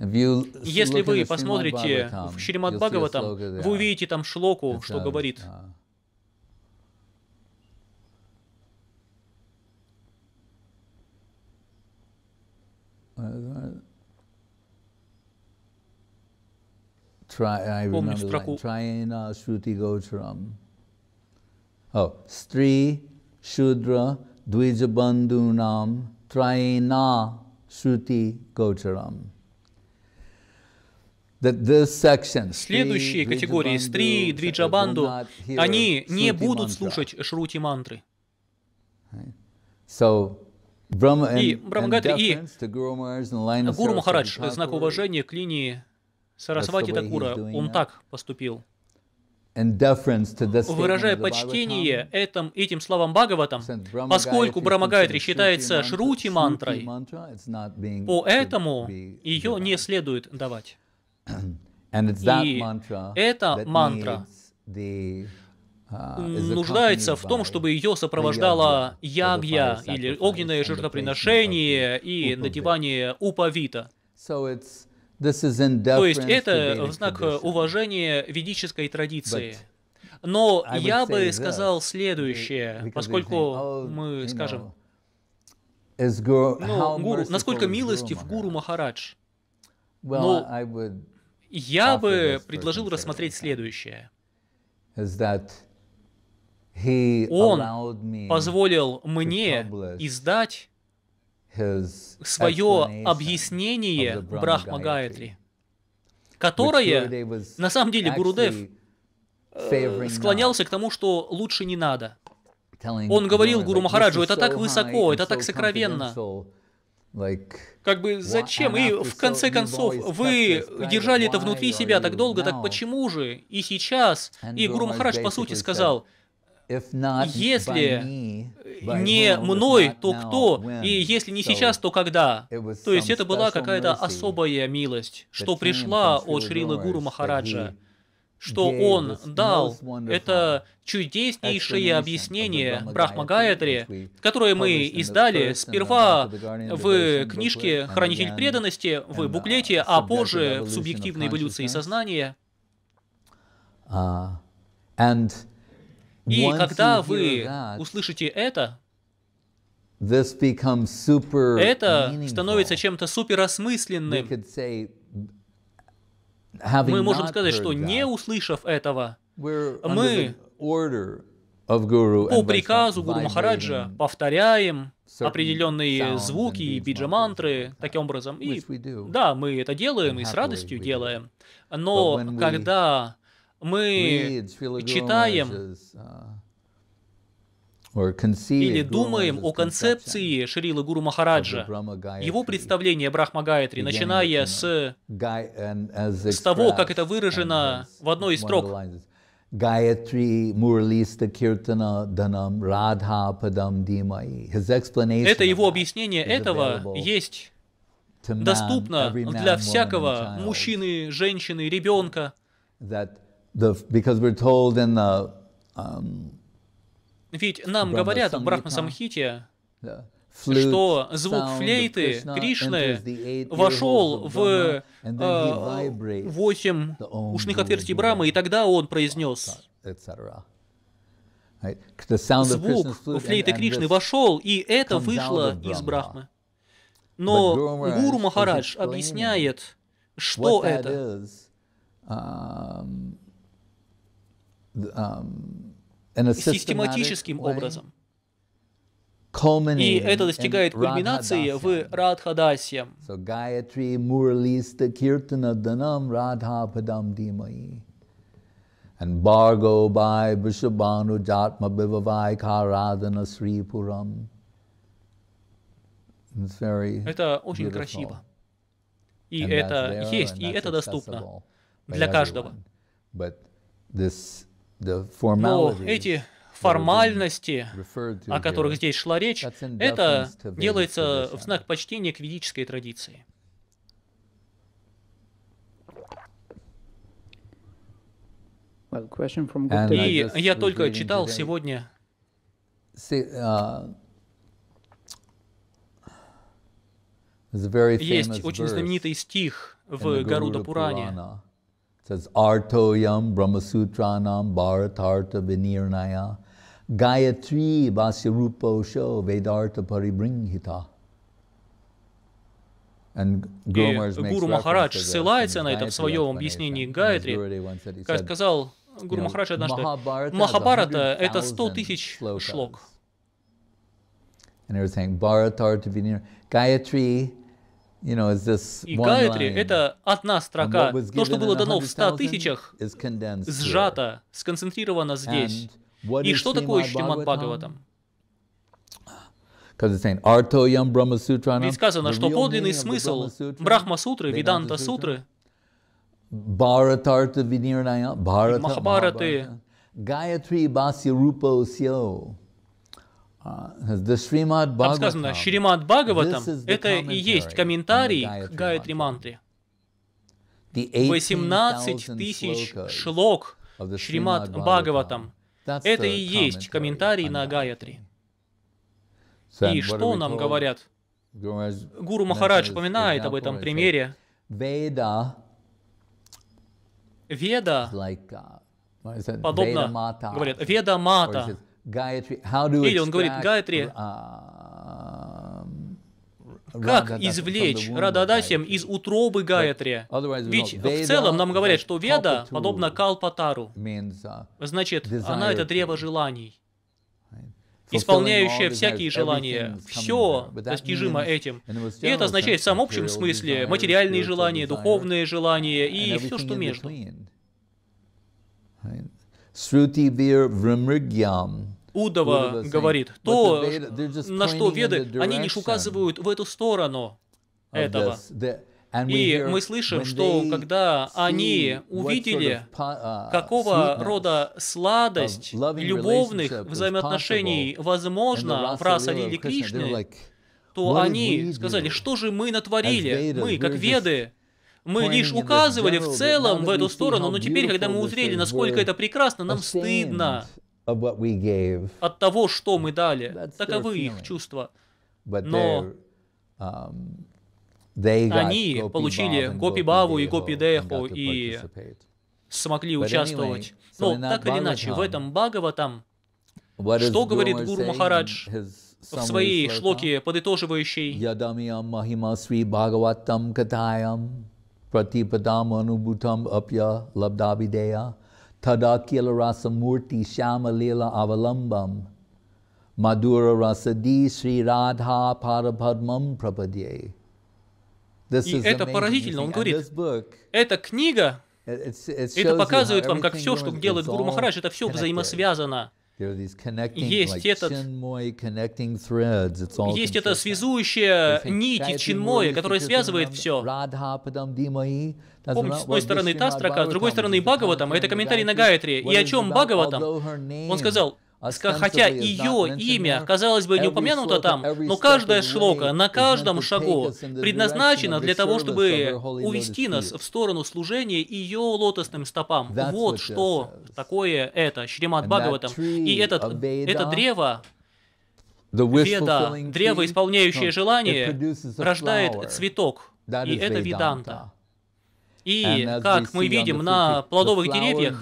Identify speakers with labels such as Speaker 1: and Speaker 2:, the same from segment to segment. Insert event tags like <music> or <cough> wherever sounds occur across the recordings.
Speaker 1: Если вы посмотрите в Шримад Бхагаватам, вы увидите там шлоку, что говорит. Uh, Помню строку. Трайна Шрути Гочарам. О, Стри Шудра Двиджабандунам Трайна Шрути Гочарам. Следующие категории Стри, Двиджабанду, они не будут слушать
Speaker 2: Шрути мантры.
Speaker 1: И Брамагатри и Гуру Махарадж, знак уважения
Speaker 2: к линии Сарасвати Такура, он так поступил.
Speaker 1: Выражая почтение
Speaker 2: этим, этим словам Бхагаватам, поскольку Брамагайтри считается Шрути мантрой, поэтому ее не следует давать.
Speaker 1: И эта мантра uh,
Speaker 2: нуждается в том, чтобы ее сопровождала ягья или огненное жертвоприношение и надевание упавита. То есть
Speaker 1: это в знак
Speaker 2: уважения ведической традиции. Но я бы сказал следующее, поскольку oh, мы скажем,
Speaker 1: ну, гуру, насколько милостив
Speaker 2: гуру Махарадж. Но ну, я бы предложил рассмотреть следующее.
Speaker 1: Он
Speaker 2: позволил мне издать свое объяснение Брахма Гайатри, которое, на самом деле, Гурудев э, склонялся к тому, что лучше не надо.
Speaker 1: Он говорил Гуру Махараджу, это так высоко, это так сокровенно.
Speaker 2: Как бы зачем? И в конце концов, вы держали это внутри себя так долго, так почему же? И сейчас, и Гуру Махарадж по сути сказал,
Speaker 1: если
Speaker 2: не мной, то кто? И если не сейчас, то когда? То есть это была какая-то особая милость, что пришла от Шрилы Гуру Махараджа что он дал это чудеснейшее объяснение Брахма Гаятри, которое мы издали сперва в книжке «Хранитель преданности», в буклете, а позже в «Субъективной эволюции сознания».
Speaker 1: Uh, И когда вы
Speaker 2: услышите это, это становится чем-то суперосмысленным. Мы можем сказать, что не услышав этого, мы
Speaker 1: по приказу Гуру Махараджа
Speaker 2: повторяем определенные звуки и биджа-мантры таким образом. И да, мы это делаем и с радостью делаем. Но когда мы читаем
Speaker 1: или думаем о
Speaker 2: концепции Шрилы Гуру Махараджа, его представление Брахмагаятри, начиная с, с того, как это выражено в одной из строк.
Speaker 1: Гаятри Мурлиста Киртана Данам Радха Падам Dhimai. Это его объяснение этого
Speaker 2: есть доступно для всякого мужчины, женщины, ребенка. That
Speaker 1: the, because we're told in the, um,
Speaker 2: ведь нам говорят в Брахма Самхите, что звук флейты Кришны вошел в э, восемь ушных отверстий Брамы, и тогда он произнес.
Speaker 1: Звук флейты Кришны вошел, и это вышло из Брахмы. Но Гуру Махарадж объясняет, что это. Um, um, систематическим образом. И это достигает кульминации
Speaker 2: в Радхадасьям.
Speaker 1: And Bargo by Vishabhanu Jatma Bivavai Karadana Sri Puram. Это очень красиво.
Speaker 2: И это есть, и это доступно для каждого. Но эти формальности, о которых здесь шла речь, это делается в знак почтения к ведической традиции. И я только читал сегодня
Speaker 1: uh, есть очень
Speaker 2: знаменитый стих в Гаруда Пуране,
Speaker 1: says, Artoyam Brahmasutranam Bharatartha Vinirnaya Gayatri Vasyarupo Sho Vedarta Paribringhita. And Гуру Махарадж ссылается на это в своем
Speaker 2: объяснении Гайатри. Как сказал Гуру Махарадж однажды, Махабарата — это 100 тысяч шлок.
Speaker 1: And they were saying, Bharatharta Vinir, Gayatri И Гаятри — это одна строка. То, что было дано в 100 тысячах, сжато,
Speaker 2: сконцентрировано здесь. И что такое Шримад Бхагаватам?
Speaker 1: Ведь сказано, что подлинный смысл
Speaker 2: Брахма-сутры, Веданта-сутры,
Speaker 1: Бхаратарта Махабараты, Гayatri Basirupasyo. А, Там сказано, Шримад Бхагаватам – это и есть
Speaker 2: комментарий к Гайатри мантре.
Speaker 1: 18 тысяч шлок Шримад Бхагаватам – это и есть
Speaker 2: комментарий на Гайатри. И что нам говорят? Гуру Махарадж упоминает об этом примере.
Speaker 1: Веда Веда. Uh, подобно, говорят, Веда Мата, или он говорит, Гайатри, как извлечь Рададасим из утробы Гаятри? Ведь в целом нам говорят, что Веда подобна
Speaker 2: Калпатару. Uh, Значит, она это древо желаний,
Speaker 1: исполняющее всякие желания. Все достижимо этим. И это означает в самом общем смысле материальные желания, духовные желания и все, что между. Sruti Vrimrigyam
Speaker 2: Удова говорит, то, на что веды, они лишь указывают в эту сторону этого. И мы слышим, что когда они увидели, uh, какого рода сладость любовных взаимоотношений возможно в рас Лили Кришны, то они сказали, что же мы натворили, мы, как веды, мы лишь указывали в целом в эту сторону, но теперь, когда мы узрели, насколько это прекрасно, нам стыдно от того, что мы дали. Таковы их чувства. Но
Speaker 1: um, они получили Гопи Баву и Гопи Деху и
Speaker 2: смогли участвовать. Но так или иначе, в этом Бхагаватам, что говорит Гуру Махарадж в своей шлоке,
Speaker 1: подытоживающей Пратипадам анубутам апья лабдабидея Tadakila Rasa Murti Shama Lila Avalambam Madhura Rasadi Sri Radha Parapadmam Prapadye. И это поразительно. Он говорит,
Speaker 2: эта книга, это показывает вам, как все, что делает Гуру Махарадж, это все взаимосвязано. Есть этот, есть эта связующая нить чинмой, которая связывает все.
Speaker 1: Помните, с одной стороны та строка, с другой стороны Бхагаватам, это комментарий на Гайатри.
Speaker 2: И о чем Бхагаватам? Он сказал, а хотя ее имя, казалось бы, не упомянуто там, но каждая шлока на каждом шагу предназначена для того, чтобы увести нас в сторону служения ее лотосным стопам. Вот что такое это, Шримад Бхагаватам. И этот, это древо,
Speaker 1: Веда, древо, исполняющее желание, рождает цветок. И это веданта.
Speaker 2: И, как мы видим на плодовых деревьях,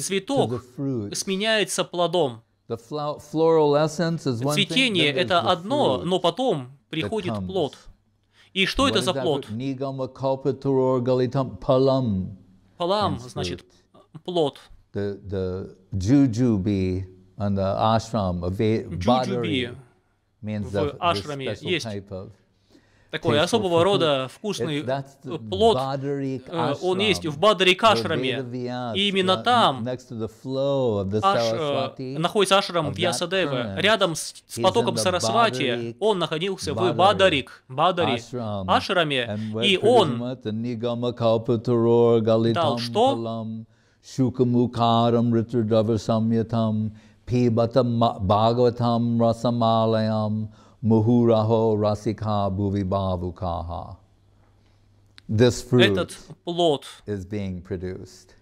Speaker 2: цветок сменяется плодом. Цветение – это одно, но потом приходит плод. И что это за плод? Палам значит плод.
Speaker 1: Джуджуби в ашраме есть такой особого рода вкусный плод, э, он есть в Бадари Кашраме. И именно там аш, э, находится ашрам Вьясадева. Рядом с, потоком Сарасвати
Speaker 2: он находился в Бадарик, Бадари, ашраме, и он
Speaker 1: дал что? Шукамукарам Ритрдава Самьятам, Пибатам Бхагаватам Расамалаям, Мухураха Расика Бувибавукаха. This fruit is being produced.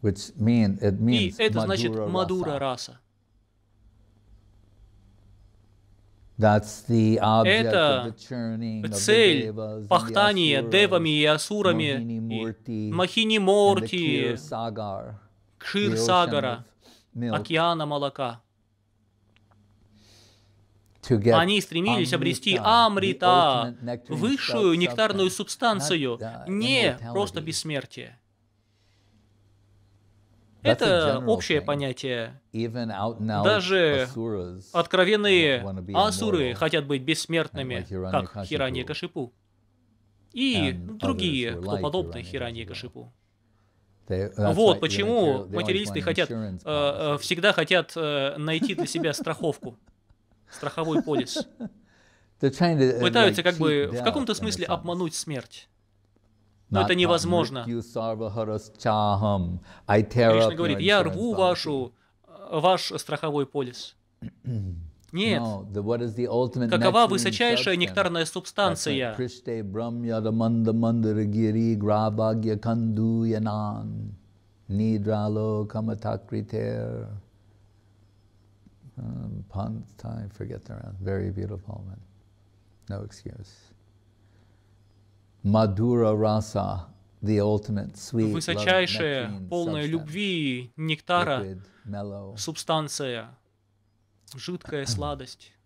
Speaker 1: Which mean, it means И это значит Мадура раса. That's the
Speaker 2: object это цель пахтания девами и асурами, Махини Морти, Кшир Сагара, океана молока. Они стремились обрести амрита, высшую нектарную субстанцию, не просто бессмертие.
Speaker 1: Это общее
Speaker 2: понятие.
Speaker 1: Даже откровенные асуры хотят быть бессмертными, как Хирани
Speaker 2: Кашипу. И другие, кто подобны Хирани Кашипу.
Speaker 1: Вот почему материалисты хотят, э,
Speaker 2: э, всегда хотят э, найти для себя страховку страховой полис.
Speaker 1: Uh, Пытаются как бы в каком-то смысле
Speaker 2: обмануть смерть. Но это невозможно.
Speaker 1: Кришна говорит, я рву
Speaker 2: вашу, э, ваш страховой полис. <clears throat> Нет. Какова высочайшая нектарная субстанция?
Speaker 1: um, Pantai, forget the rest. Very beautiful one. No excuse. Madura Rasa, the ultimate sweet, Высочайшая, love, полная
Speaker 2: любви, нектара, субстанция, жидкая <clears throat> сладость.